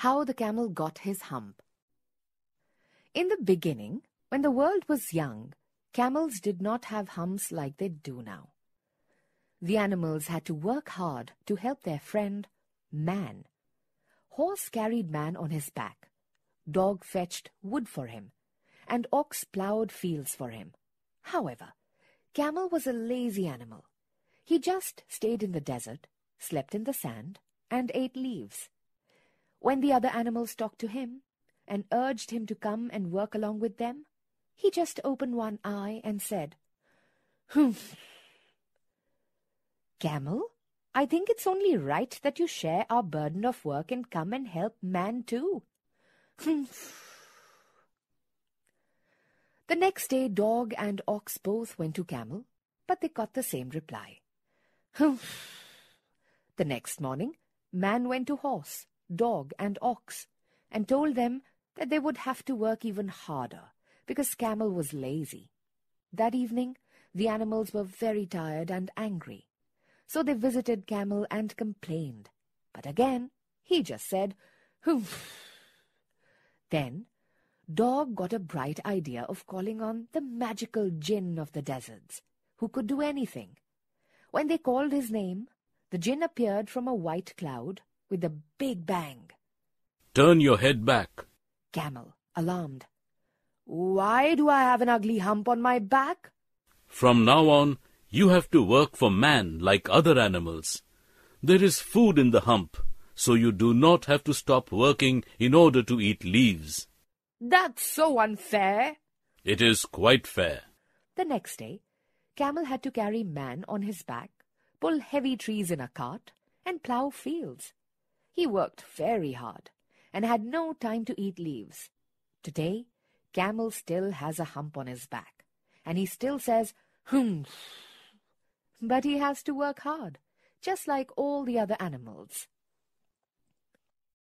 How the Camel Got His Hump. In the beginning, when the world was young, camels did not have humps like they do now. The animals had to work hard to help their friend, man. Horse carried man on his back, dog fetched wood for him, and ox ploughed fields for him. However, camel was a lazy animal. He just stayed in the desert, slept in the sand, and ate leaves. When the other animals talked to him and urged him to come and work along with them, he just opened one eye and said, Humph! Camel, I think it's only right that you share our burden of work and come and help man too. Humph! The next day, dog and ox both went to camel, but they got the same reply. Humph! The next morning, man went to horse, dog, and ox, and told them that they would have to work even harder because Camel was lazy. That evening, the animals were very tired and angry. So they visited Camel and complained. But again, he just said, Hoof. Then, Dog got a bright idea of calling on the magical jinn of the deserts, who could do anything. When they called his name, the jinn appeared from a white cloud with a big bang. Turn your head back. Camel, alarmed. Why do I have an ugly hump on my back? From now on, you have to work for man like other animals. There is food in the hump, so you do not have to stop working in order to eat leaves. That's so unfair. It is quite fair. The next day, Camel had to carry man on his back, pull heavy trees in a cart, and plough fields. He worked very hard and had no time to eat leaves. Today, Camel still has a hump on his back, and he still says, humph. But he has to work hard, just like all the other animals.